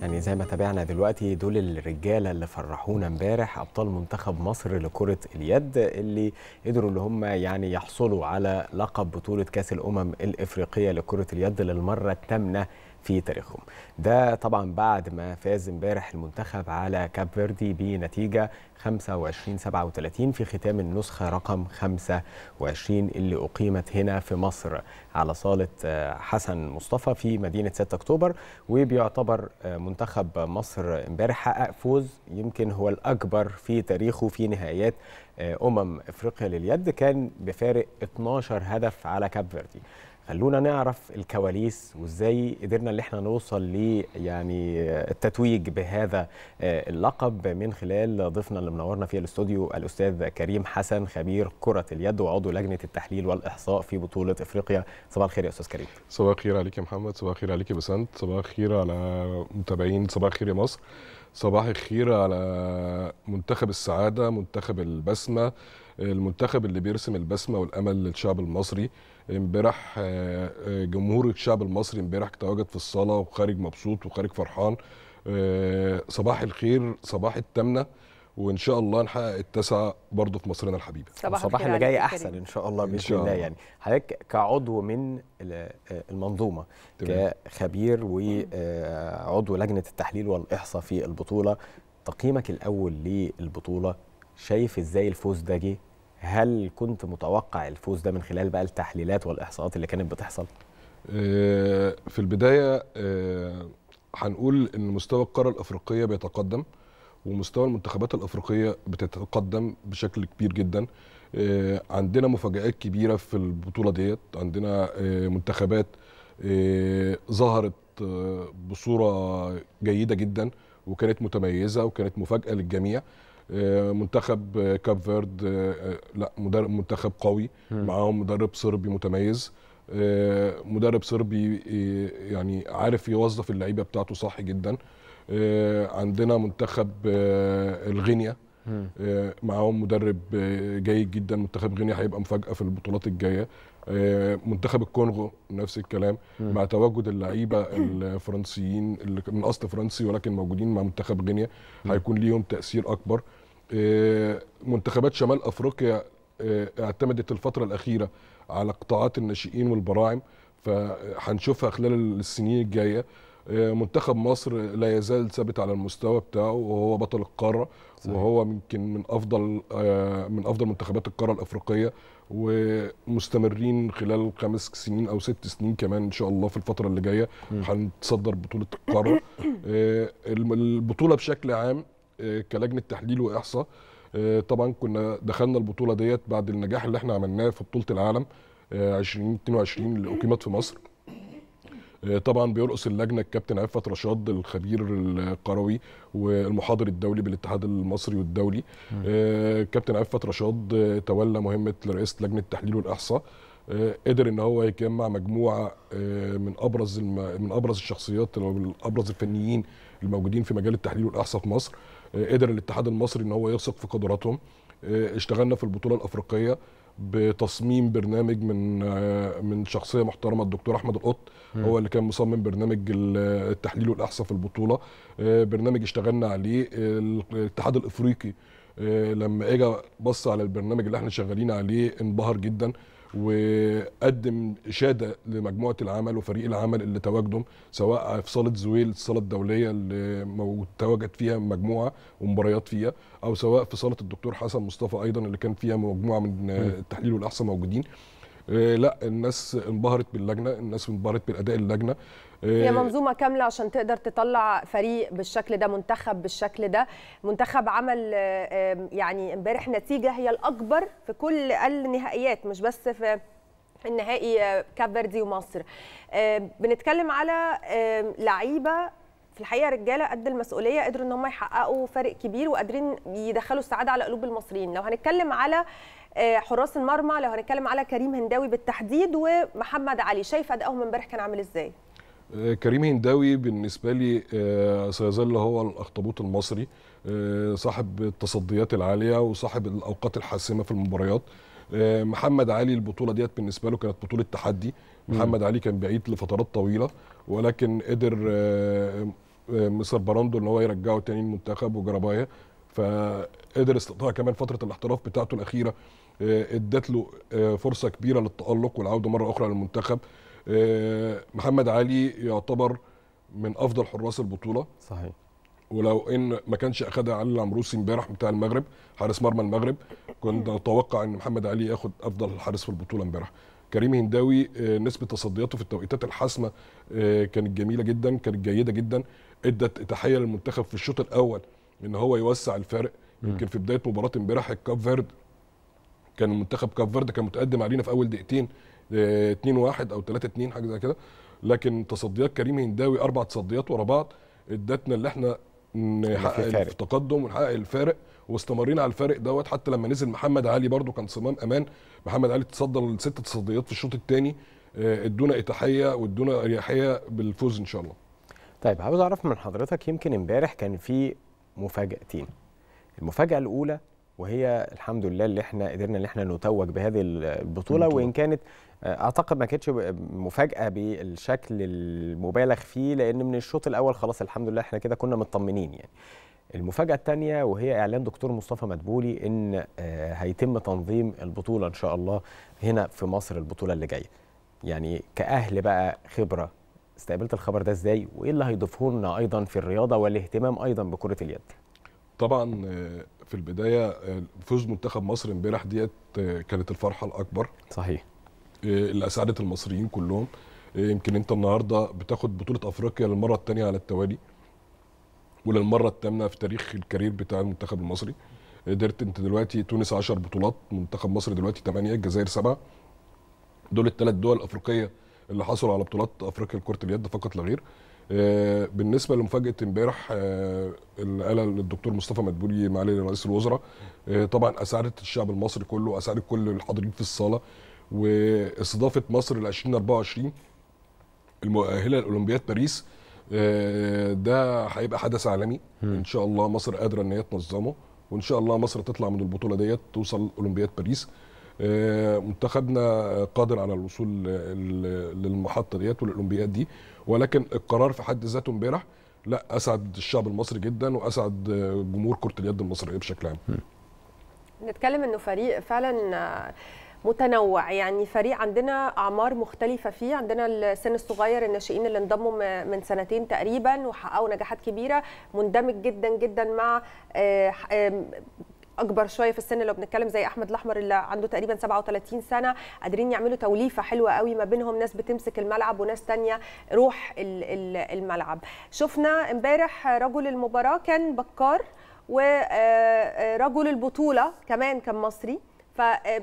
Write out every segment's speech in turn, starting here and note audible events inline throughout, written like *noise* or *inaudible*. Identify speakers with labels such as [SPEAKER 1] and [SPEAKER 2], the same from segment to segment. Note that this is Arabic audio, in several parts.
[SPEAKER 1] يعني زي ما تابعنا دلوقتي دول الرجاله اللي فرحونا امبارح ابطال منتخب مصر لكره اليد اللي قدروا اللي هم يعني يحصلوا على لقب بطوله كاس الامم الافريقيه لكره اليد للمره الثامنه في تاريخهم ده طبعا بعد ما فاز امبارح المنتخب على كاب فيردي بنتيجة 25 37 في ختام النسخة رقم 25 اللي أقيمت هنا في مصر على صالة آه، حسن مصطفى في مدينة 6 أكتوبر وبيعتبر آه، منتخب مصر امبارح حقق فوز يمكن هو الأكبر في تاريخه في نهائيات آه، أمم أفريقيا لليد كان بفارق 12 هدف على كاب فيردي خلونا نعرف الكواليس وازاي قدرنا اللي احنا نوصل ل يعني التتويج بهذا آه، اللقب من خلال ضيفنا اللي منورنا في الاستوديو الاستاذ كريم حسن خبير كره اليد وعضو لجنه التحليل والاحصاء في بطوله افريقيا صباح الخير يا استاذ كريم صباح الخير عليك يا محمد
[SPEAKER 2] صباح الخير عليك يا بسنت صباح الخير على متابعين صباح الخير يا مصر صباح الخير على منتخب السعاده منتخب البسمه المنتخب اللي بيرسم البسمه والامل للشعب المصري امبارح آه، آه، جمهور الشعب المصري امبارح تواجد في الصاله وخارج مبسوط وخارج فرحان آه، صباح الخير صباح التامنه وان شاء الله نحقق التاسعه برضه في مصرنا الحبيبه صباح, صباح اللي جاي احسن ان
[SPEAKER 1] شاء الله باذن الله. الله يعني حضرتك كعضو من المنظومه تمام. كخبير وعضو لجنه التحليل والاحصاء في البطوله تقييمك الاول للبطوله شايف ازاي الفوز ده جه هل كنت متوقع الفوز ده من خلال بقى التحليلات والاحصاءات اللي كانت بتحصل آه، في
[SPEAKER 2] البدايه آه، هنقول ان مستوى القاره الافريقيه بيتقدم ومستوى المنتخبات الافريقيه بتتقدم بشكل كبير جدا آه، عندنا مفاجات كبيره في البطوله ديت عندنا منتخبات ظهرت بصوره جيده جدا وكانت متميزه وكانت مفاجاه للجميع آه، منتخب آه، كاب فيرد آه، لا مدرب منتخب قوي معاهم مدرب صربي متميز مدرب صربي يعني عارف يوظف اللعيبه بتاعته صح جدا عندنا منتخب الغينيا آه، معاهم مدرب آه، جيد جدا منتخب غينيا هيبقى مفاجاه في البطولات الجايه آه، منتخب الكونغو نفس الكلام مع تواجد اللعيبه الفرنسيين اللي من اصل فرنسي ولكن موجودين مع منتخب غينيا هيكون ليهم تاثير اكبر منتخبات شمال افريقيا اعتمدت الفتره الاخيره على قطاعات الناشئين والبراعم فهنشوفها خلال السنين الجايه آه، منتخب مصر لا يزال ثابت على المستوى بتاعه وهو بطل القاره صحيح. وهو يمكن من افضل آه، من افضل منتخبات القاره الافريقيه ومستمرين خلال خمس سنين او ست سنين كمان ان شاء الله في الفتره اللي جايه هنتصدر بطوله القاره *coughs* آه، البطوله بشكل عام كلجنه تحليل واحصاء طبعا كنا دخلنا البطوله ديت بعد النجاح اللي احنا عملناه في بطوله العالم 2022 اللي اقيمت في مصر آه، طبعا بيرقص اللجنه الكابتن عفت رشاد الخبير القروي والمحاضر الدولي بالاتحاد المصري والدولي آه، كابتن عفت رشاد آه، تولى مهمه رئاسه لجنه التحليل والاحصاء قدر ان هو يجمع مجموعه من ابرز الم... من ابرز الشخصيات من ابرز الفنيين الموجودين في مجال التحليل والاحصاء في مصر قدر الاتحاد المصري ان هو يثق في قدراتهم اشتغلنا في البطوله الافريقيه بتصميم برنامج من من شخصيه محترمه الدكتور احمد القط هو اللي كان مصمم برنامج التحليل والاحصاء في البطوله آه، برنامج اشتغلنا عليه آه، الاتحاد الافريقي آه، لما اجى بص على البرنامج اللي احنا شغالين عليه انبهر جدا وقدم اشاده لمجموعه العمل وفريق العمل اللي تواجدهم سواء في صاله زويل الصاله الدوليه اللي تواجد فيها مجموعه ومباريات فيها او سواء في صاله الدكتور حسن مصطفى ايضا اللي كان فيها مجموعه من التحليل والاحصاء موجودين آه، لا الناس انبهرت باللجنه الناس انبهرت بالاداء اللجنه هي إيه. منظومه
[SPEAKER 3] كامله عشان تقدر تطلع فريق بالشكل ده منتخب بالشكل ده منتخب عمل آه، يعني امبارح نتيجه هي الاكبر في كل النهائيات مش بس في النهائي آه، كاب فيردي ومصر آه، بنتكلم على لعيبه في الحقيقه رجاله قد المسؤوليه قدروا ان هم يحققوا فرق كبير وقادرين يدخلوا السعاده على قلوب المصريين لو هنتكلم على حراس المرمى لو هنتكلم على كريم هنداوي بالتحديد ومحمد علي شايف ادائهم امبارح كان عامل ازاي
[SPEAKER 2] آه، كريم هنداوي بالنسبة لي آه، سيظل هو الأخطبوط المصري آه، صاحب التصديات العالية وصاحب الأوقات الحاسمة في المباريات محمد علي البطولة ديت بالنسبة له كانت بطولة تحدي محمد علي كان بعيد لفترات طويلة ولكن قدر مستر براندو ان هو يرجعه تاني المنتخب وجربايه فقدر استطاع كمان فتره الاحتراف بتاعته الاخيره ادت له فرصه كبيره للتالق والعوده مره اخرى للمنتخب آه، محمد علي يعتبر من افضل حراس البطوله صحيح ولو ان ما كانش اخدها علي العمروسي امبارح بتاع المغرب حارس مرمى المغرب كنت اتوقع ان محمد علي ياخد افضل حارس في البطوله امبارح كريم هنداوي آه، نسبه تصدياته في التوقيتات الحاسمه آه، كانت جميله جدا كانت جيده جدا ادت تحيه للمنتخب في الشوط الاول ان هو يوسع الفارق يمكن في بدايه مباراه امبارح الكاب فيرد كان المنتخب كاب فيرد كان متقدم علينا في اول دقيقتين 2 1 او 3 2 حاجه زي كده لكن تصديات كريم هنداوي اربع تصديات ورا بعض ادتنا اللي احنا نحقق التقدم ونحقق الفارق واستمرينا على الفارق دوت حتى لما نزل محمد علي برده كان صمام امان محمد علي تصدى لست تصديات في الشوط الثاني آه، ادونا اتاحيه وادونا اريحيه
[SPEAKER 1] بالفوز ان شاء الله. طيب عاوز اعرف من حضرتك يمكن امبارح كان في مفاجاتين. المفاجاه الاولى وهي الحمد لله اللي احنا قدرنا ان احنا نتوج بهذه البطوله وان كانت آه، اعتقد ما كانتش مفاجاه بالشكل المبالغ فيه لان من الشوط الاول خلاص الحمد لله احنا كده كنا مطمنين يعني المفاجأة الثانية وهي إعلان دكتور مصطفى مدبولي إن آه، هيتم تنظيم البطولة إن شاء الله هنا في مصر البطولة اللي جاية. يعني كأهل بقى خبرة استقبلت الخبر ده إزاي وإيه اللي هيضيفه لنا أيضا في الرياضة والاهتمام أيضا بكرة اليد؟
[SPEAKER 2] طبعا آه، في البدايه آه، فوز منتخب مصر امبارح ديت آه، كانت الفرحه الاكبر صحيح آه، اللي اسعدت المصريين كلهم يمكن انت النهارده بتاخد بطوله افريقيا للمره الثانيه على التوالي وللمره الثامنه في تاريخ الكارير بتاع المنتخب المصري قدرت انت دلوقتي تونس 10 بطولات منتخب مصر دلوقتي 8 الجزائر 7 دول الثلاث دول الافريقيه اللي حصلوا على بطولات افريقيا لكره اليد فقط لا غير آه، بالنسبه لمفاجاه امبارح آه، اللي قالها الدكتور مصطفى مدبولي معالي رئيس الوزراء آه، طبعا اسعدت الشعب المصري كله واسعدت كل الحاضرين في الصاله واستضافه مصر ل 2024 المؤهله لاولمبياد باريس ده هيبقى حدث عالمي ان شاء الله مصر قادره ان هي تنظمه وان شاء الله مصر تطلع من البطوله ديت توصل اولمبياد باريس آه، منتخبنا قادر على الوصول للمحطه ديت وللاولمبياد دي ولكن القرار في حد ذاته امبارح لا اسعد الشعب المصري جدا واسعد جمهور كره اليد المصريه بشكل عام.
[SPEAKER 3] نتكلم انه فريق فعلا متنوع يعني فريق عندنا اعمار مختلفه فيه عندنا السن الصغير الناشئين اللي انضموا من سنتين تقريبا وحققوا نجاحات كبيره مندمج جدا جدا مع آه، اكبر شويه في السن لو بنتكلم زي احمد الاحمر اللي عنده تقريبا 37 سنه قادرين يعملوا توليفه حلوه قوي ما بينهم ناس بتمسك الملعب وناس تانية روح الملعب شفنا امبارح رجل المباراه كان بكار ورجل آه، آه، البطوله كمان كان مصري ف آه،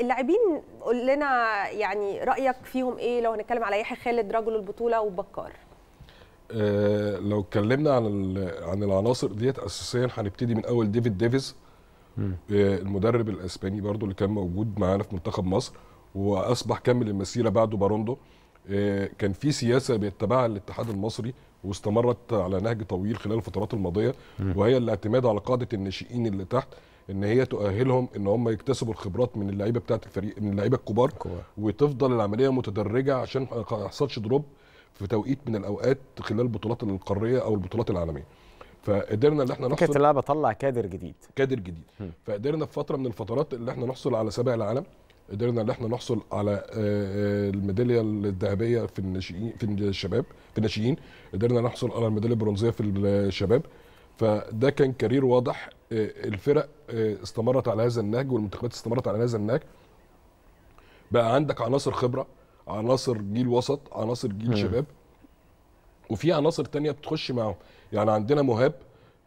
[SPEAKER 3] اللاعبين قول لنا يعني رايك فيهم ايه لو هنتكلم على يحيى خالد رجل البطوله وبكار
[SPEAKER 2] آه، لو اتكلمنا عن عن العناصر ديت اساسيا هنبتدي من اول ديفيد ديفيز آه، المدرب الاسباني برضو اللي كان موجود معانا في منتخب مصر واصبح كمل المسيره بعده باروندو آه، كان في سياسه بيتبعها الاتحاد المصري واستمرت على نهج طويل خلال الفترات الماضيه وهي الاعتماد على قاعده الناشئين اللي تحت ان هي تؤهلهم ان هم يكتسبوا الخبرات من اللعيبه بتاعه الفريق من اللعيبه الكبار وتفضل العمليه متدرجه عشان ما يحصلش دروب في توقيت من الاوقات خلال البطولات القاريه او البطولات العالميه فقدرنا ان احنا نحصل فكره اللعبه
[SPEAKER 1] طلع كادر جديد
[SPEAKER 2] كادر جديد م. فقدرنا في فتره من الفترات اللي احنا نحصل على سابع العالم قدرنا ان احنا نحصل على آه، آه، الميداليه الذهبيه في الناشئين في الشباب في الناشئين قدرنا نحصل على الميداليه البرونزيه في الشباب فده كان كارير واضح آه، الفرق استمرت على هذا النهج والمنتخبات استمرت على هذا النهج بقى عندك عناصر خبره عناصر جيل وسط عناصر جيل م. شباب وفي عناصر تانية بتخش معاهم يعني عندنا مهاب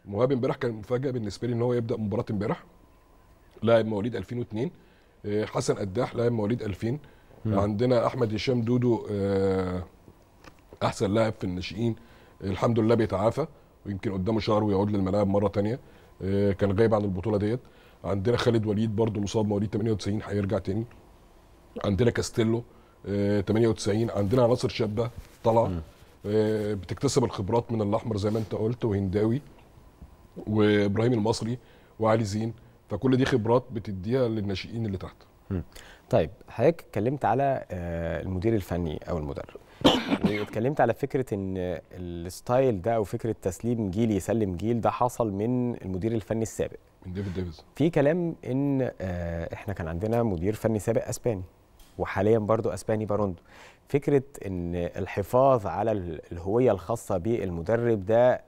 [SPEAKER 2] مهاب امبارح كان مفاجاه بالنسبه لي ان هو يبدا مباراه امبارح لاعب مواليد 2002 آه، حسن قداح لاعب مواليد 2000 م. عندنا احمد هشام دودو آه، احسن لاعب في الناشئين الحمد لله بيتعافى ويمكن قدامه شهر ويعود للملاعب مره تانية آه، كان غايب عن البطوله ديت عندنا خالد وليد برضه مصاب مواليد 98 هيرجع تاني عندنا كاستيلو 98 آه، عندنا عناصر شابه طالعه آه، بتكتسب الخبرات من الاحمر زي ما انت قلت وهنداوي وابراهيم المصري وعلي زين فكل دي خبرات بتديها للناشئين اللي تحت
[SPEAKER 1] طيب حضرتك اتكلمت على آه، المدير الفني او المدرب واتكلمت *coughs* يعني على فكره ان الستايل ده او فكره تسليم جيل يسلم جيل ده حصل من المدير الفني السابق من ديفيد ديفيز في كلام ان احنا كان عندنا مدير فني سابق اسباني وحاليا برضو اسباني باروندو فكره ان الحفاظ على الهويه الخاصه بالمدرب ده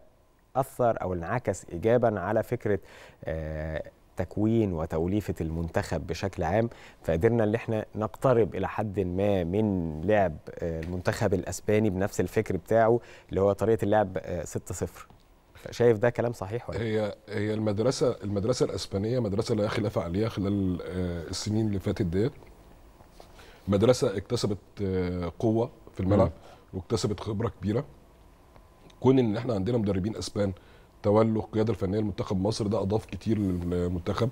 [SPEAKER 1] اثر او انعكس ايجابا على فكره آه، تكوين وتوليفه المنتخب بشكل عام فقدرنا ان احنا نقترب الى حد ما من لعب آه، المنتخب الاسباني بنفس الفكر بتاعه اللي هو طريقه اللعب 6 0 شايف ده كلام صحيح ولا هي
[SPEAKER 2] هي المدرسه المدرسه الاسبانيه مدرسه لا خلاف عليها خلال آه، السنين اللي فاتت ديت مدرسه اكتسبت آه، قوه في الملعب واكتسبت خبره كبيره كون ان احنا عندنا مدربين اسبان تولوا القياده الفنيه لمنتخب مصر ده اضاف كتير للمنتخب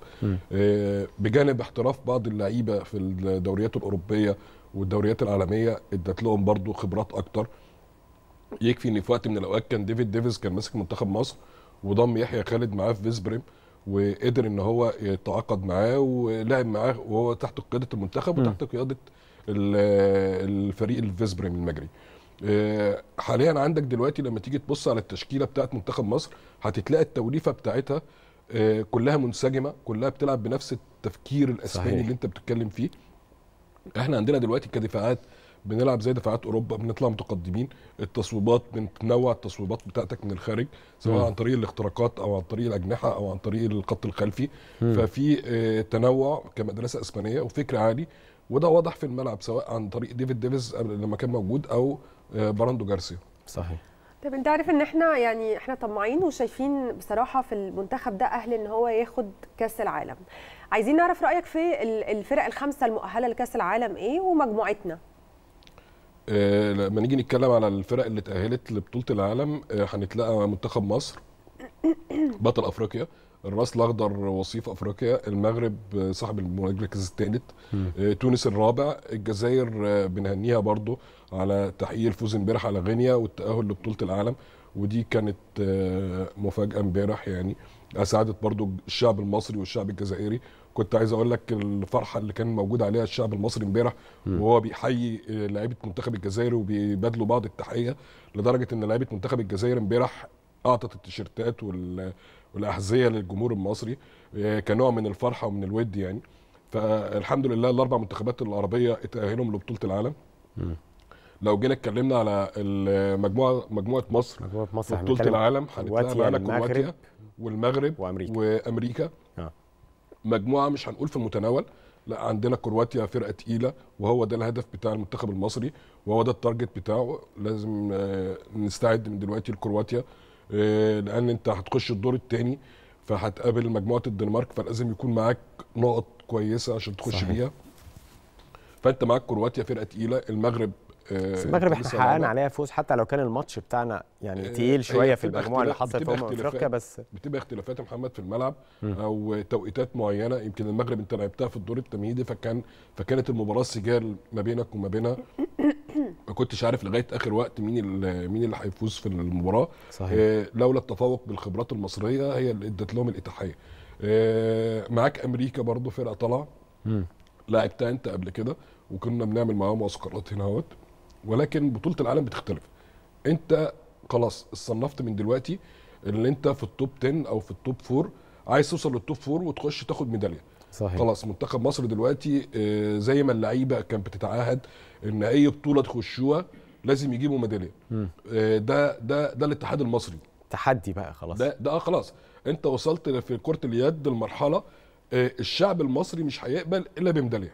[SPEAKER 2] آه، بجانب احتراف بعض اللعيبه في الدوريات الاوروبيه والدوريات العالميه ادت لهم برضو خبرات اكتر يكفي ان في وقت من الاوقات كان ديفيد ديفيز كان ماسك منتخب مصر وضم يحيى خالد معاه في فيسبريم وقدر ان هو يتعاقد معاه ولعب معاه وهو تحت قياده المنتخب وتحت قياده الفريق الفيسبريم المجري آه، حاليا عندك دلوقتي لما تيجي تبص على التشكيله بتاعت منتخب مصر هتتلاقي التوليفه بتاعتها آه، كلها منسجمه كلها بتلعب بنفس التفكير الاسباني صحيح. اللي انت بتتكلم فيه احنا عندنا دلوقتي كدفاعات بنلعب زي دفاعات اوروبا بنطلع متقدمين التصويبات بنتنوع التصويبات بتاعتك من الخارج سواء عن طريق الاختراقات او عن طريق الاجنحه او عن طريق الخط الخلفي م. ففي آه، تنوع كمدرسه اسبانيه وفكر عالي وده واضح في الملعب سواء عن طريق ديفيد ديفيز لما كان موجود او آه، براندو جارسيا صحيح
[SPEAKER 3] طب انت عارف ان احنا يعني احنا طماعين وشايفين بصراحه في المنتخب ده اهل ان هو ياخد كاس العالم عايزين نعرف رايك في الفرق الخمسه المؤهله لكاس العالم ايه ومجموعتنا
[SPEAKER 2] آه، لما نيجي نتكلم على الفرق اللي اتأهلت لبطولة العالم آه، هنتلاقى منتخب مصر
[SPEAKER 3] *coughs*
[SPEAKER 2] بطل افريقيا الراس الاخضر وصيف افريقيا المغرب آه، صاحب المركز الثالث تونس الرابع الجزائر بنهنيها برضو على تحقيق الفوز امبارح على غينيا والتاهل لبطوله العالم ودي كانت مفاجاه امبارح يعني اسعدت برضو الشعب المصري والشعب الجزائري كنت عايز اقول لك الفرحه اللي كان موجود عليها الشعب المصري امبارح وهو بيحيي لعيبه منتخب الجزائر وبيبادلوا بعض التحيه لدرجه ان لعيبه منتخب الجزائر امبارح اعطت التيشيرتات والاحذيه للجمهور المصري آه، كنوع من الفرحه ومن الود يعني فالحمد لله الاربع منتخبات العربيه اتاهلوا لبطوله العالم لو جينا اتكلمنا على المجموعه مجموعه مصر مجموعه مصر يعني بطوله العالم هنتكلم على كرواتيا والمغرب وامريكا, وأمريكا. آه. مجموعه مش هنقول في المتناول لا عندنا كرواتيا فرقه تقيله وهو ده الهدف بتاع المنتخب المصري وهو ده التارجت بتاعه لازم آه، نستعد من دلوقتي لكرواتيا آه، لان انت هتخش الدور الثاني فهتقابل مجموعه الدنمارك فلازم يكون معاك نقط كويسه عشان تخش صحيح. بيها فانت معاك كرواتيا فرقه تقيله المغرب بس آه، المغرب احنا حققنا
[SPEAKER 1] عليها فوز حتى لو كان الماتش بتاعنا يعني آه، تقيل شويه في المجموعه اللي حصلت في امم افريقيا بس
[SPEAKER 2] بتبقى اختلافات يا محمد في الملعب او توقيتات معينه يمكن المغرب انت لعبتها في الدور التمهيدي فكان فكانت المباراه سجال ما بينك وما بينها *coughs* ما كنتش عارف لغايه اخر وقت مين مين اللي هيفوز في المباراه صحيح. آه لولا التفوق بالخبرات المصريه هي اللي ادت لهم الاتحاد آه معاك امريكا برضو فرقه طالعه لعبتها انت قبل كده وكنا بنعمل معاهم معسكرات هنا اهوت ولكن بطوله العالم بتختلف انت خلاص اتصنفت من دلوقتي ان انت في التوب 10 او في التوب 4 عايز توصل للتوب 4 وتخش تاخد ميداليه صحيح خلاص منتخب مصر دلوقتي آه، زي ما اللعيبه كانت بتتعاهد ان اي بطوله تخشوها لازم يجيبوا ميداليه آه، ده ده ده الاتحاد المصري تحدي بقى خلاص ده ده آه، خلاص انت وصلت في كره اليد المرحله الشعب المصري مش هيقبل الا بميداليه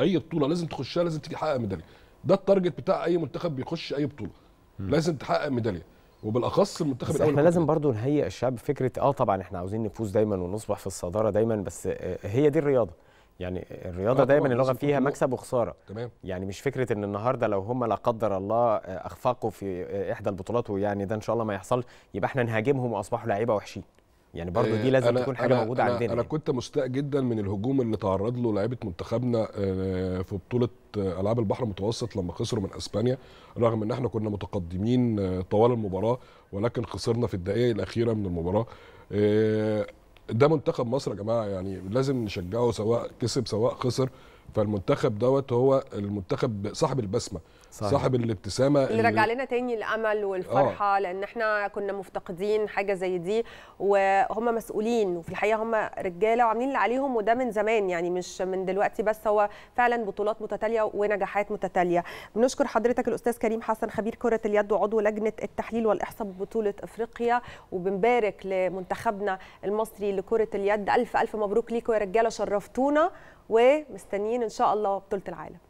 [SPEAKER 2] اي بطوله لازم تخشها لازم تحقق ميداليه ده التارجت بتاع اي منتخب بيخش اي بطوله م. لازم تحقق ميداليه وبالاخص المنتخب الاول احنا لازم
[SPEAKER 1] برضو نهيئ الشعب فكره اه طبعا احنا عاوزين نفوز دايما ونصبح في الصداره دايما بس آه، آه، هي دي الرياضه يعني الرياضه آه، دايما اللغه فيها مكسب وخساره تمام يعني مش فكره ان النهارده لو هم لا قدر الله اخفقوا في احدى البطولات ويعني ده ان شاء الله ما يحصلش يبقى احنا نهاجمهم واصبحوا لعيبه وحشين يعني برضو دي آه، لازم تكون حاجه أنا موجوده أنا عندنا انا يعني.
[SPEAKER 2] كنت مستاء جدا من الهجوم اللي تعرض له لعيبه منتخبنا آه، في بطوله آه، العاب البحر المتوسط لما خسروا من اسبانيا رغم ان احنا كنا متقدمين طوال المباراه ولكن خسرنا في الدقائق الاخيره من المباراه ده منتخب مصر يا جماعه يعني لازم نشجعه سواء كسب سواء خسر فالمنتخب دوت هو المنتخب صاحب البسمه صحيح. صاحب الابتسامه اللي, اللي رجع
[SPEAKER 3] لنا تاني الامل والفرحه آه. لان احنا كنا مفتقدين حاجه زي دي وهم مسؤولين وفي الحقيقه هم رجاله وعاملين اللي عليهم وده من زمان يعني مش من دلوقتي بس هو فعلا بطولات متتاليه ونجاحات متتاليه بنشكر حضرتك الاستاذ كريم حسن خبير كره اليد وعضو لجنه التحليل والاحصاء ببطوله افريقيا وبنبارك لمنتخبنا المصري لكره اليد الف الف مبروك ليكم يا رجاله شرفتونا ومستنيين ان شاء الله بطوله العالم